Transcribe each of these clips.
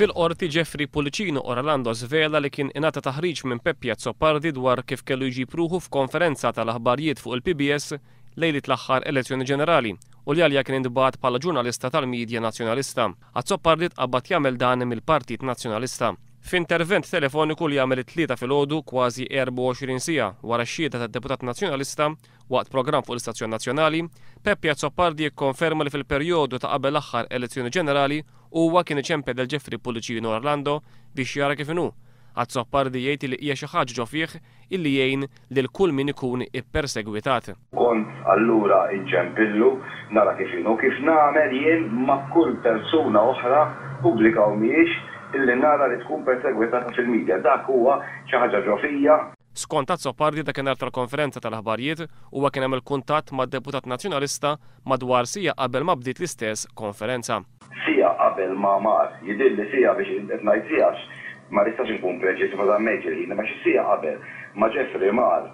Fil-qorti Jeffrey Pulicino Orlando Zvela li kien inata taħriġ minn Peppia Zzopardi dwar kif kellu jġipruħu f'konferenza tal-aħbarijiet fuq il-PBS lejli tl-axħar elezzjoni ġenerali u li għalja kien indibat pala ġurnalista tal-medja nazjonalista. Azzoppardi tqabbat jagħmel dan mill-Partit Nazjonalista. F'intervent telefoniku li għamel it-tlieta fil-ħodu kważi 24 sija wara x-xieda tad-deputat nazzjonalista waqt program fuq l-Istazzjon Nazzjonali, Peppi Azzopardi jikkonferma li fil-perjodu ta' qabel aħħar elezzjoni ġenerali huwa kien iċempe del Ġeffri Pulicino Orlando biex jara kif inhu. Azzopardi jgħid li hija xi ħaġa ġo fih illi jgħin lil kull min ikun ippersegwitat. Kont allura inċempillu nara kif inhu kif nagħmel jien ma' kull persuna oħra pubblika u miex illi nara li tkun persegwitata fil-medja. Dak huwa xi ħaġa ġofija. Skont Azzopardi da kienet tal-konferenza tal ħbarijiet huwa kien hemm il-kuntatt mad-deputat nazzjonalista madwar sija qabel ma bdiet l-istess konferenza. Sija qabel ma mar, jidil li sija biex qed ngħid sijax ma nistax inkun preċiż ma dan meġel ħin, ma xi sija qabel ma Ġeffri Mar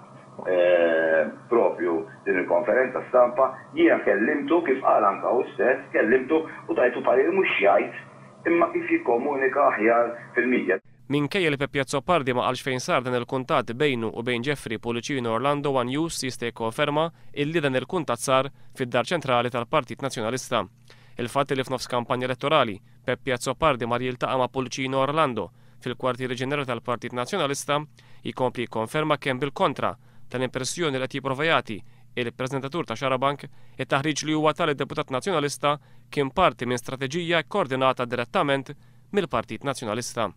eh, propju din il-konferenza stampa, jiena kellimtu kif qal anka u stess, kellimtu u tajtu parir mhux jgħid imma kif jikkomunika aħjar fil-mija. Minkejja li Peppjazzo Pardi ma għalx fejn sar dan il-kuntat bejnu u bejn Jeffrey Policino Orlando One News jista' jikkonferma illi dan il-kuntat sar fid-dar ċentrali tal-Partit Nazzjonalista. il fatti li f'nofs kampanja elettorali Peppjazzo Pardi mar jiltaqa' ma' Policino Orlando fil-kwartieri ġenerali tal-Partit Nazzjonalista jikompli konferma kemm bil-kontra tal-impressjoni li qed jipprovajati il-prezentatur ta' Xarabank, it-taħriġ li huwa tal-deputat nazjonalista kien parti minn strateġija koordinata direttament mill-Partit Nazjonalista.